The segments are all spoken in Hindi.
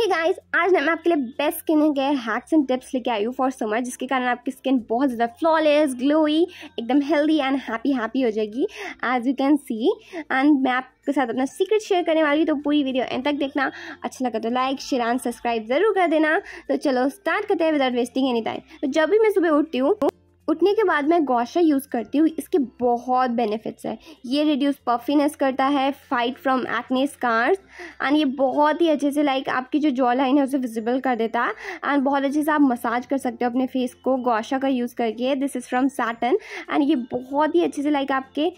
हे hey गाइस आज मैं आपके लिए best skin care hacks and tips लेके आई हूँ फॉर समर जिसके कारण आपकी स्किन बहुत ज़्यादा फ्लॉलेस ग्लोई एकदम हेल्दी एंड हैप्पी हैप्पी हो जाएगी as you can see and मैं आपके साथ अपना सीक्रेट शेयर करने वाली हूँ तो पूरी वीडियो एंड तक देखना अच्छा लगा तो लाइक शेयर एंड सब्सक्राइब जरूर कर देना तो चलो स्टार्ट करते हैं विदाउट वेस्टिंग एनी टाइम तो जब भी मैं सुबह उठती हूँ उठने के बाद मैं गौशा यूज़ करती हूँ इसके बहुत बेनिफिट्स हैं ये रिड्यूस पफिनेस करता है fight from acne scars and ये बहुत ही अच्छे से लाइक आपकी जो जॉ लाइन है उसे विजिबल कर देता है एंड बहुत अच्छे से आप मसाज कर सकते हो अपने फेस को गौशा का यूज़ करके दिस इज़ फ्रॉम सैटन एंड ये बहुत ही अच्छे से लाइक आपके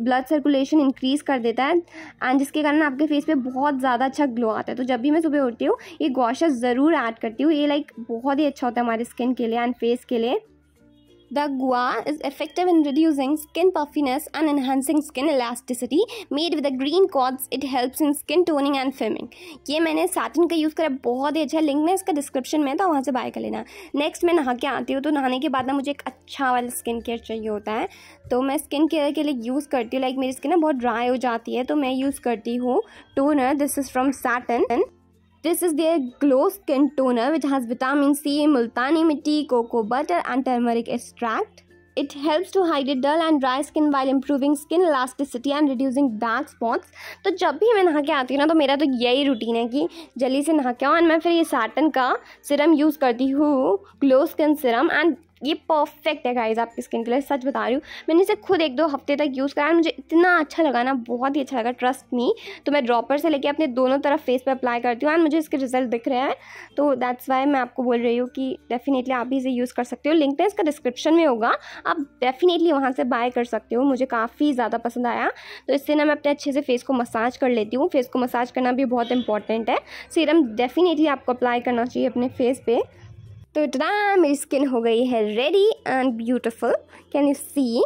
ब्लड सर्कुलेशन इंक्रीज़ कर देता है एंड जिसके कारण आपके फेस पे बहुत ज़्यादा अच्छा ग्लो आता है तो जब भी मैं सुबह उठती हूँ ये गौशा ज़रूर ऐड करती हूँ ये लाइक बहुत ही अच्छा होता है हमारे स्किन के लिए एंड फेस के लिए The gua is effective in reducing skin puffiness and enhancing skin elasticity. Made with the green quartz, it helps in skin toning and firming. ये मैंने सैटिन का यूज़ करा बहुत ही अच्छा लिंक में इसका डिस्क्रिप्शन में था वहाँ से बाय कर लेना नेक्स्ट मैं नहा के आती हूँ तो नहाने के बाद ना मुझे एक अच्छा वाला स्किन केयर चाहिए होता है तो मैं स्किन केयर के लिए यूज़ करती हूँ लाइक मेरी स्किन ना बहुत ड्राई हो जाती है तो मैं यूज़ करती हूँ टोनर दिस इज़ फ्रॉम सैटन this is there glow skin toner which has vitamin C Multani mitti cocoa butter and turmeric extract it helps to hide it dull and dry skin while improving skin elasticity and reducing dark spots तो जब भी मैं नहा के आती हूँ ना तो मेरा तो यही रूटीन है कि जल्दी से नहा के आऊँ एंड मैं फिर ये साटन का सिरम यूज़ करती हूँ ग्लो स्किन सिरम एंड ये परफेक्ट है गाइज आपकी स्किन के लिए सच बता रही हूँ मैंने इसे खुद एक दो हफ्ते तक यूज़ कराया मुझे इतना अच्छा लगा ना बहुत ही अच्छा लगा ट्रस्ट मी तो मैं ड्रॉपर से लेके अपने दोनों तरफ फेस पर अप्लाई करती हूँ एंड मुझे इसके रिजल्ट दिख रहे हैं तो दैट्स वाई मैं आपको बोल रही हूँ कि डेफिनेटली आप भी इसे यूज़ कर सकते हो लिंक में तो इसका डिस्क्रिप्शन में होगा आप डेफिनेटली वहाँ से बाय कर सकते हो मुझे काफ़ी ज़्यादा पसंद आया तो इससे ना मैं अपने अच्छे से फेस को मसाज कर लेती हूँ फेस को मसाज करना भी बहुत इंपॉर्टेंट है सीरम डेफिनेटली आपको अप्लाई करना चाहिए अपने फेस पर तो इतना मेरी स्किन हो गई है ready and beautiful can you see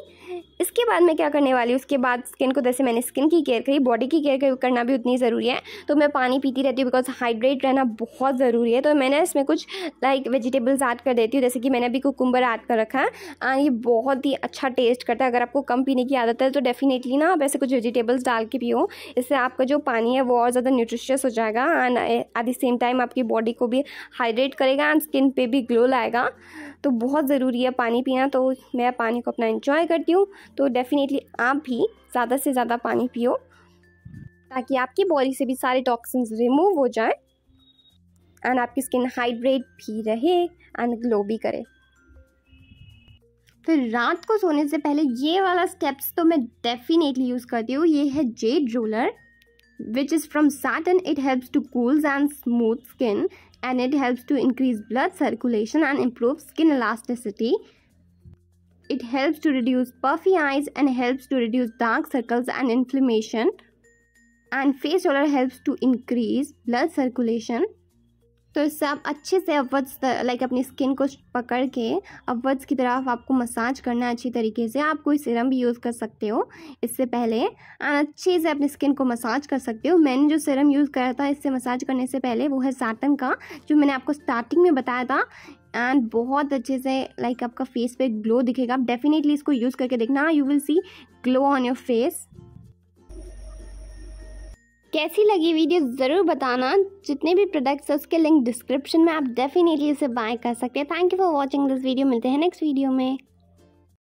इसके बाद मैं क्या करने वाली हूँ उसके बाद स्किन को जैसे मैंने स्किन की केयर करी बॉडी की केयर करना भी उतनी ज़रूरी है तो मैं पानी पीती रहती हूँ बिकॉज हाइड्रेट रहना बहुत ज़रूरी है तो मैंने इसमें कुछ लाइक वेजिटेबल्स ऐड कर देती हूँ जैसे कि मैंने अभी कुकुम्बर ऐड कर रखा है हाँ, ये बहुत ही अच्छा टेस्ट करता है अगर आपको कम पीने की आदत है तो डेफिनेटली ना आप ऐसे कुछ वेजिटेबल्स डाल के पियो इससे आपका जो पानी है वो और ज़्यादा न्यूट्रिशियस हो जाएगा and at the same time आपकी बॉडी को भी हाइड्रेट करेगा एंड स्किन पे भी ग्लो लाएगा तो बहुत ज़रूरी है पानी पीना तो मैं पानी को अपना इन्जॉय करती हूँ तो डेफ़िनेटली आप भी ज़्यादा से ज़्यादा पानी पियो ताकि आपकी बॉडी से भी सारे टॉक्सिन रिमूव हो जाएं एंड आपकी स्किन हाइड्रेट भी रहे एंड ग्लो भी करे फिर रात को सोने से पहले ये वाला स्टेप्स तो मैं डेफिनेटली यूज़ करती हूँ ये है jade roller which is from सैट and it helps to cools and smooth skin and it helps to increase blood circulation and improve skin elasticity It helps to reduce puffy eyes and helps to reduce dark circles and inflammation. And face roller helps to increase blood circulation. तो इससे आप अच्छे से अपवर्ड्स लाइक अपनी स्किन को पकड़ के अपवर्ड्स की तरफ आपको मसाज करना अच्छी तरीके से आप कोई सिरम भी यूज़ कर सकते हो इससे पहले एंड अच्छे से अपनी स्किन को मसाज कर सकते हो मैंने जो सिरम यूज़ करा था इससे मसाज करने से पहले वो है साटन का जो मैंने आपको स्टार्टिंग में बताया था एंड बहुत अच्छे से लाइक like, आपका फेस पे ग्लो दिखेगा आप डेफिनेटली इसको यूज़ करके देखना you will see glow on your face कैसी लगी वीडियो ज़रूर बताना जितने भी प्रोडक्ट्स हैं उसके लिंक डिस्क्रिप्शन में आप डेफिनेटली इसे बाय कर सकते हैं thank you for watching this video मिलते हैं नेक्स्ट वीडियो में